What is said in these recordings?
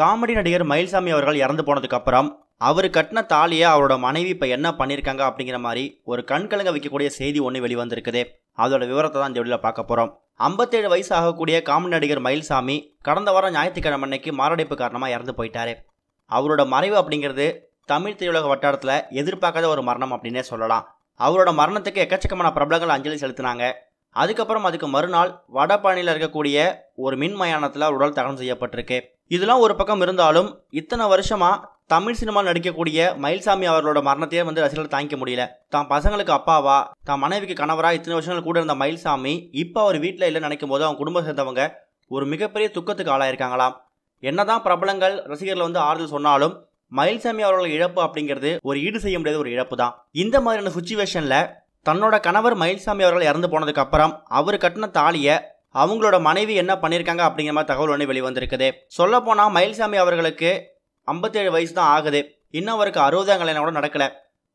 comedy நடிகர் மயில்சாமி அவர்கள் இறந்து போனதுக்கப்புறம் அவர் கட்டின தாலியை அவரோட மனைவி இப்போ என்ன பண்ணியிருக்காங்க அப்படிங்கிற மாதிரி ஒரு கண்கலங்க வைக்கக்கூடிய செய்தி ஒன்று வெளிவந்திருக்குது அதோட விவரத்தை தான் இந்த வீடியோவில் பார்க்க போகிறோம் ஐம்பத்தேழு வயசு ஆகக்கூடிய காமெடி நடிகர் மயில்சாமி கடந்த வாரம் ஞாயிற்றுக்கிழமை அன்னைக்கு மாரடைப்பு காரணமாக இறந்து போயிட்டாரு அவரோட மறைவு அப்படிங்கிறது தமிழ் திரையுலக வட்டாரத்தில் எதிர்பார்க்காத ஒரு மரணம் அப்படின்னே சொல்லலாம் அவரோட மரணத்துக்கு எக்கச்சக்கமான பிரபலங்கள் அஞ்சலி செலுத்தினாங்க அதுக்கப்புறம் அதுக்கு மறுநாள் வடபாணியில் இருக்கக்கூடிய ஒரு மின் மயானத்தில் உடல் தகனம் செய்யப்பட்டிருக்கு இதெல்லாம் ஒரு பக்கம் இருந்தாலும் இத்தனை வருஷமா தமிழ் சினிமா நடிக்கக்கூடிய மயில்சாமி அவர்களோட மரணத்தையே வந்து ரசிகர்கள் தாங்கிக்க முடியல தான் பசங்களுக்கு அப்பாவா தான் மனைவிக்கு கணவரா இத்தனை வருஷங்கள் கூட இருந்த மயில்சாமி இப்போ அவர் வீட்டில் இல்லை நினைக்கும் போது அவங்க குடும்பம் சேர்ந்தவங்க ஒரு மிகப்பெரிய துக்கத்துக்கு ஆளாயிருக்காங்களாம் என்னதான் பிரபலங்கள் ரசிகர்கள் வந்து ஆறுதல் சொன்னாலும் மயில்சாமி அவர்களோட இழப்பு அப்படிங்கிறது ஒரு ஈடு செய்ய முடியாத ஒரு இழப்பு தான் இந்த மாதிரியான சுச்சுவேஷன்ல தன்னோட கணவர் மயில்சாமி அவர்கள் இறந்து போனதுக்கு அப்புறம் அவர் கட்டின தாலியை அவங்களோட மனைவி என்ன பண்ணியிருக்காங்க அப்படிங்கிற மாதிரி தகவல் ஒன்று வெளிவந்திருக்குது சொல்ல போனால் மயில்சாமி அவர்களுக்கு ஐம்பத்தேழு வயசு தான் ஆகுது இன்னும் அவருக்கு அறுபதாம் கல்யாணம் கூட நடக்கலை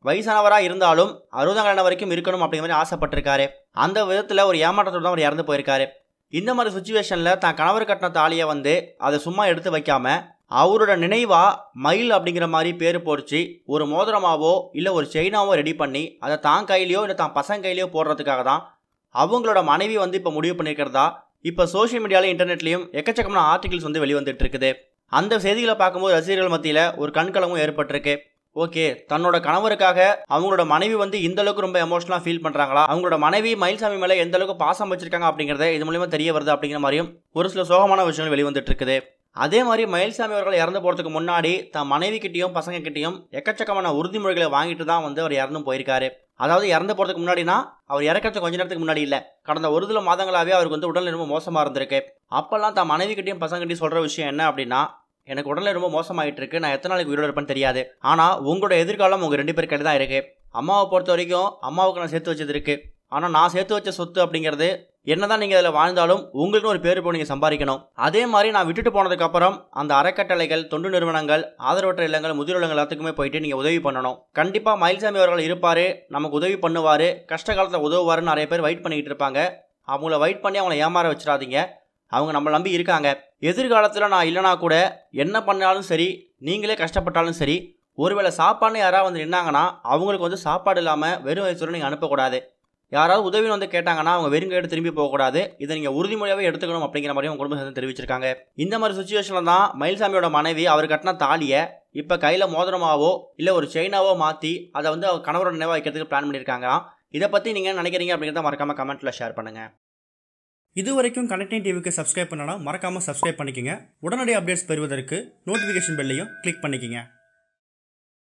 வயசானவராக இருந்தாலும் அறுபதாம் கல்யாணம் வரைக்கும் இருக்கணும் அப்படிங்கிற மாதிரி ஆசைப்பட்டிருக்காரு அந்த விதத்தில் ஒரு ஏமாற்றத்தோடு தான் அவர் இறந்து போயிருக்காரு இந்த மாதிரி சுச்சுவேஷனில் தான் கணவர் கட்டின தாலியை வந்து அதை சும்மா எடுத்து வைக்காமல் அவரோட நினைவாக மயில் அப்படிங்கிற மாதிரி பேர் போடுச்சு ஒரு மோதிரமாவோ இல்லை ஒரு செயினாவோ ரெடி பண்ணி அதை தான் கையிலையோ இல்லை தான் பசங்க கையிலையோ போடுறதுக்காக தான் அவங்களோட மனைவி வந்து இப்போ முடிவு பண்ணியிருக்கிறதா இப்போ சோஷியல் மீடியாவில் இன்டர்நெட்லேயும் எக்கச்சக்கமான ஆர்டிகல்ஸ் வந்து வெளிவந்துட்டு இருக்குது அந்த செய்திகளை பார்க்கும்போது ரசிகர்கள் மத்தியில் ஒரு கண்கலமும் ஏற்பட்டிருக்கு ஓகே தன்னோட கணவருக்காக அவங்களோட மனைவி வந்து இந்த அளவுக்கு ரொம்ப எமோஷனலாக ஃபீல் பண்ணுறாங்களா அவங்களோட மனைவி மயில்சாமி மேலே எந்த அளவுக்கு பாசம் வச்சிருக்காங்க அப்படிங்கிறத இது மூலியமாக தெரிய வருது அப்படிங்கிற மாதிரியும் ஒரு சில சோகமான விஷயங்கள் வெளிவந்துட்டு இருக்குது அதே மாதிரி மயில்சாமி அவர்கள் இறந்து போகிறதுக்கு முன்னாடி தன் மனைவி கிட்டையும் பசங்க கிட்டையும் எக்கச்சக்கமான உறுதிமொழிகளை வாங்கிட்டு தான் வந்து அவர் இறந்தும் போயிருக்காரு அதாவது இறந்து போகிறதுக்கு முன்னாடினா அவர் இறக்கிறது கொஞ்ச நேரத்துக்கு முன்னாடி இல்லை கடந்த ஒரு சில மாதங்களாகவே அவருக்கு வந்து உடல் ரொம்ப மோசமாக இருந்திருக்கு அப்போல்லாம் தன் மனைவி பசங்க கிட்டையும் சொல்கிற விஷயம் என்ன அப்படின்னா எனக்கு உடனே ரொம்ப மோசமாயிட்டு இருக்கு நான் எத்தனை நாளைக்கு உயிரோடு இருப்பேன்னு தெரியாது ஆனால் உங்களோட எதிர்காலம் உங்கள் ரெண்டு பேர் கையில் தான் இருக்குது அம்மாவை பொறுத்த வரைக்கும் அம்மாவுக்கு நான் சேர்த்து வச்சது இருக்கு ஆனால் நான் சேர்த்து வச்ச சொத்து அப்படிங்கிறது என்னதான் நீங்கள் அதில் வாழ்ந்தாலும் உங்களுக்குன்னு ஒரு பேர் இப்போ நீங்கள் சம்பாதிக்கணும் அதே மாதிரி நான் விட்டுட்டு போனதுக்கப்புறம் அந்த அறக்கட்டளைகள் தொண்டு நிறுவனங்கள் ஆதரவற்ற இல்லங்கள் முதியோர் இல்லங்கள் எல்லாத்துக்குமே போயிட்டு நீங்கள் உதவி பண்ணணும் கண்டிப்பாக மயில்சாமி அவர்கள் இருப்பார் நமக்கு உதவி பண்ணுவார் கஷ்ட காலத்தில் உதவுவார்னு நிறைய பேர் வெயிட் பண்ணிக்கிட்டு இருப்பாங்க அவங்கள வெயிட் பண்ணி அவங்கள ஏமாற வச்சிடாதீங்க அவங்க நம்மளை நம்பி இருக்காங்க எதிர்காலத்தில் நான் இல்லைனா கூட என்ன பண்ணாலும் சரி நீங்களே கஷ்டப்பட்டாலும் சரி ஒருவேளை சாப்பாடுன்னு யாராவது வந்து நின்னாங்கன்னா அவங்களுக்கு வந்து சாப்பாடு இல்லாமல் வெறும் வயசுடன் நீங்கள் அனுப்பக்கூடாது யாராவது உதவின்னு வந்து கேட்டாங்கன்னா அவங்க வெறும் கேட்டு திரும்பி போகக்கூடாது இதை நீங்கள் உறுதிமொழியாகவே எடுத்துக்கணும் அப்படிங்கிற மாதிரி அவங்க குடும்பத்தை தெரிவிச்சிருக்காங்க இந்த மாதிரி சுச்சுவேஷனில் தான் மயில்சாமியோட மனைவி அவர் கட்டின தாலியை இப்போ கையில் மோதிரமாவோ இல்லை ஒரு செயினாவோ மாற்றி அதை வந்து அவர் கணவரோட நினைவாக வைக்கிறதுக்கு பிளான் பண்ணியிருக்காங்க இதை பற்றி நீங்கள் நினைக்கிறீங்க அப்படிங்கிறத மறக்காமல் கமெண்ட்டில் ஷேர் பண்ணுங்கள் இது வரைக்கும் கனெக்டிங் டிவிக்கு சப்ஸ்கிரைப் பண்ணனா மறக்காமல் சப்ஸ்கிரைப் பண்ணிக்கோங்க உடனடி அப்டேட்ஸ் பெறுவதற்கு நோட்டிஃபிகேஷன் பெல்லையும் கிளிக் பண்ணிக்கோங்க